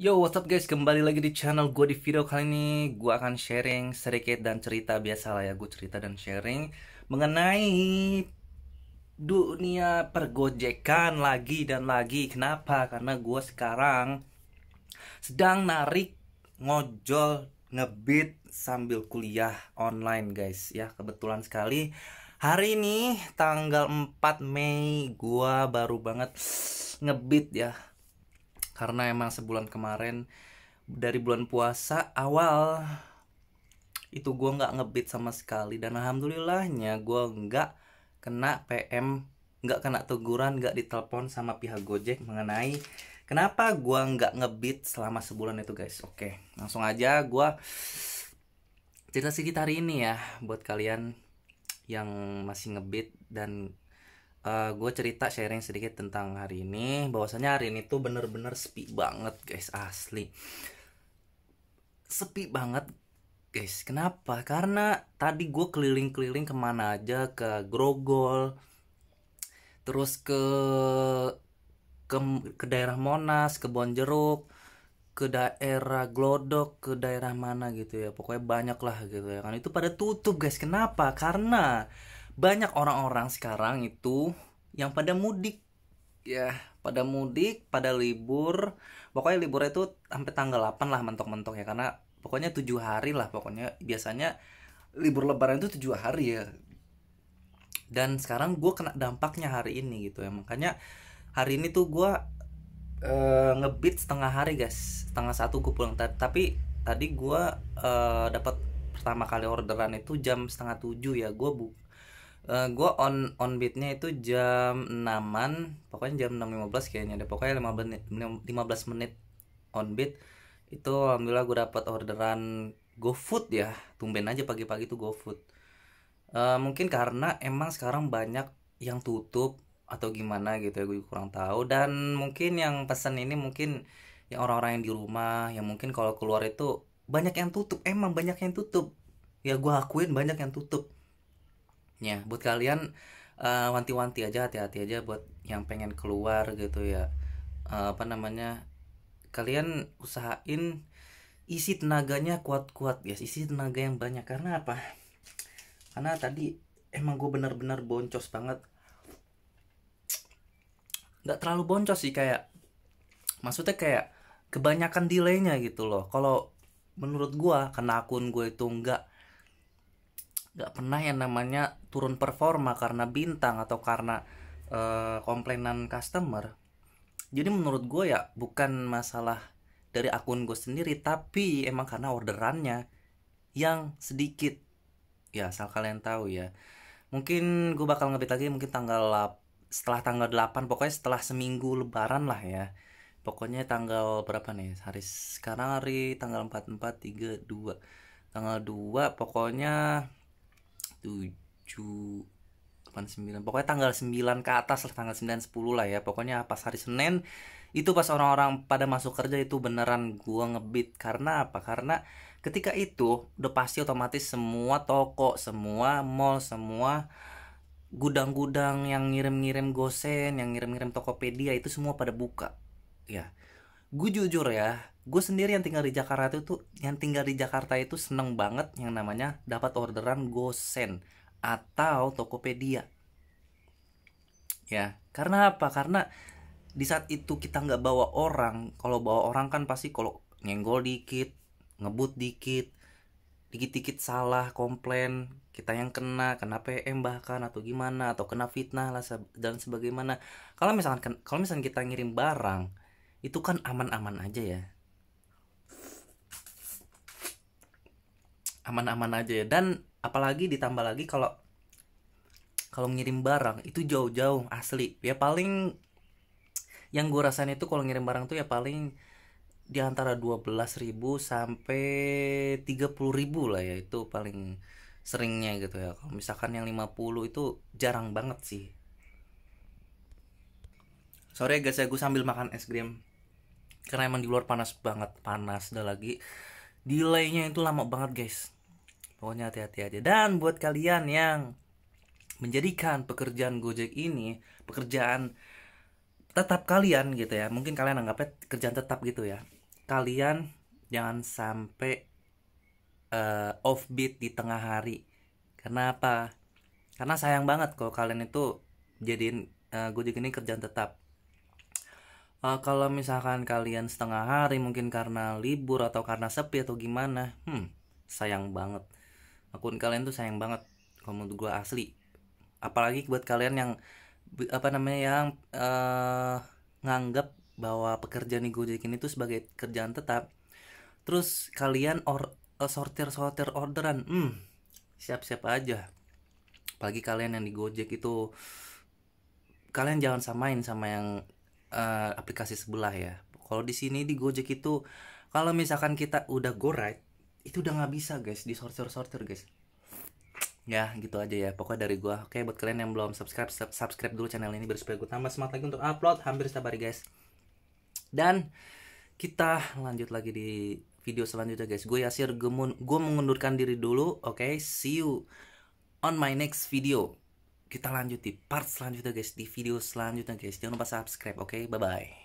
Yo, what's up guys? Kembali lagi di channel gue di video kali ini Gue akan sharing sedikit dan cerita Biasa lah ya, gue cerita dan sharing Mengenai dunia pergojekan lagi dan lagi Kenapa? Karena gue sekarang sedang narik ngojol ngebit sambil kuliah online guys ya kebetulan sekali hari ini tanggal 4 Mei gua baru banget ngebit ya karena emang sebulan kemarin dari bulan puasa awal itu gue nggak ngebit sama sekali dan alhamdulillahnya gue nggak kena PM nggak kena teguran nggak ditelepon sama pihak Gojek mengenai kenapa gue nggak ngebit selama sebulan itu guys oke langsung aja gue cerita sedikit hari ini ya buat kalian yang masih ngebit dan uh, eh, gue cerita sharing sedikit tentang hari ini bahwasanya hari ini tuh bener-bener sepi banget guys asli sepi banget guys kenapa karena tadi gue keliling-keliling kemana aja ke Grogol terus ke ke ke daerah Monas ke Bonjeruk ke daerah Glodok ke daerah mana gitu ya pokoknya banyak lah gitu ya kan itu pada tutup guys kenapa karena banyak orang-orang sekarang itu yang pada mudik ya pada mudik pada libur pokoknya libur itu sampai tanggal 8 lah mentok-mentok ya karena pokoknya tujuh hari lah pokoknya biasanya libur lebaran itu tujuh hari ya dan sekarang gue kena dampaknya hari ini gitu ya makanya hari ini tuh gue uh, ngebit setengah hari guys setengah satu gue pulang tapi tadi gue uh, dapat pertama kali orderan itu jam setengah tujuh ya gue bu uh, eh, gue on on beatnya itu jam 6an pokoknya jam 6.15 kayaknya deh pokoknya 15 menit, 15 menit on beat itu alhamdulillah gue dapat orderan GoFood ya tumben aja pagi-pagi tuh GoFood uh, mungkin karena emang sekarang banyak yang tutup atau gimana gitu ya gue kurang tahu dan mungkin yang pesan ini mungkin yang orang-orang yang di rumah yang mungkin kalau keluar itu banyak yang tutup emang banyak yang tutup ya gue akuin banyak yang tutup ya buat kalian uh, wanti-wanti aja hati-hati aja buat yang pengen keluar gitu ya uh, apa namanya kalian usahain isi tenaganya kuat-kuat guys isi tenaga yang banyak karena apa karena tadi emang gue benar-benar boncos banget nggak terlalu boncos sih kayak maksudnya kayak kebanyakan delaynya gitu loh kalau menurut gue karena akun gue itu nggak nggak pernah yang namanya turun performa karena bintang atau karena uh, komplainan customer jadi menurut gue ya bukan masalah dari akun gue sendiri tapi emang karena orderannya yang sedikit ya asal kalian tahu ya mungkin gue bakal ngebit lagi mungkin tanggal setelah tanggal 8 pokoknya setelah seminggu lebaran lah ya pokoknya tanggal berapa nih hari sekarang hari tanggal 4 4 3 2 tanggal 2 pokoknya 7 89 pokoknya tanggal 9 ke atas lah tanggal 9 10 lah ya pokoknya pas hari Senin itu pas orang-orang pada masuk kerja itu beneran gua ngebit karena apa karena ketika itu udah pasti otomatis semua toko semua mall semua gudang-gudang yang ngirim-ngirim gosen yang ngirim-ngirim Tokopedia itu semua pada buka ya gue jujur ya gue sendiri yang tinggal di Jakarta itu tuh yang tinggal di Jakarta itu seneng banget yang namanya dapat orderan Gosen atau Tokopedia ya karena apa karena di saat itu kita nggak bawa orang kalau bawa orang kan pasti kalau nyenggol dikit ngebut dikit dikit-dikit salah komplain kita yang kena kena PM bahkan atau gimana atau kena fitnah lah dan sebagaimana kalau misalkan kalau misalkan kita ngirim barang itu kan aman-aman aja ya aman-aman aja ya dan apalagi ditambah lagi kalau kalau ngirim barang itu jauh-jauh asli ya paling yang gue rasain itu kalau ngirim barang tuh ya paling di antara 12.000 sampai 30.000 lah ya itu paling seringnya gitu ya kalau misalkan yang 50 itu jarang banget sih sorry ya guys ya gue sambil makan es krim karena emang di luar panas banget panas udah lagi delaynya itu lama banget guys Pokoknya hati-hati aja. Dan buat kalian yang menjadikan pekerjaan Gojek ini pekerjaan tetap kalian gitu ya. Mungkin kalian anggapnya kerjaan tetap gitu ya. Kalian jangan sampai uh, offbeat di tengah hari. Kenapa? Karena sayang banget kalau kalian itu jadiin uh, Gojek ini kerjaan tetap. Uh, kalau misalkan kalian setengah hari mungkin karena libur atau karena sepi atau gimana, hmm, sayang banget akun kalian tuh sayang banget kalau menurut gue asli apalagi buat kalian yang apa namanya yang uh, eh, nganggap bahwa pekerjaan di Gojek ini tuh sebagai kerjaan tetap terus kalian or uh, eh, sortir sortir orderan hmm siap siap aja apalagi kalian yang di Gojek itu kalian jangan samain sama yang uh, aplikasi sebelah ya kalau di sini di Gojek itu kalau misalkan kita udah go ride itu udah nggak bisa guys di sortir sortir guys ya gitu aja ya pokoknya dari gua oke buat kalian yang belum subscribe sub subscribe dulu channel ini biar supaya gua tambah semangat lagi untuk upload hampir setiap hari guys dan kita lanjut lagi di video selanjutnya guys gue Yasir Gemun gue mengundurkan diri dulu oke okay? see you on my next video kita lanjut di part selanjutnya guys di video selanjutnya guys jangan lupa subscribe oke okay? bye bye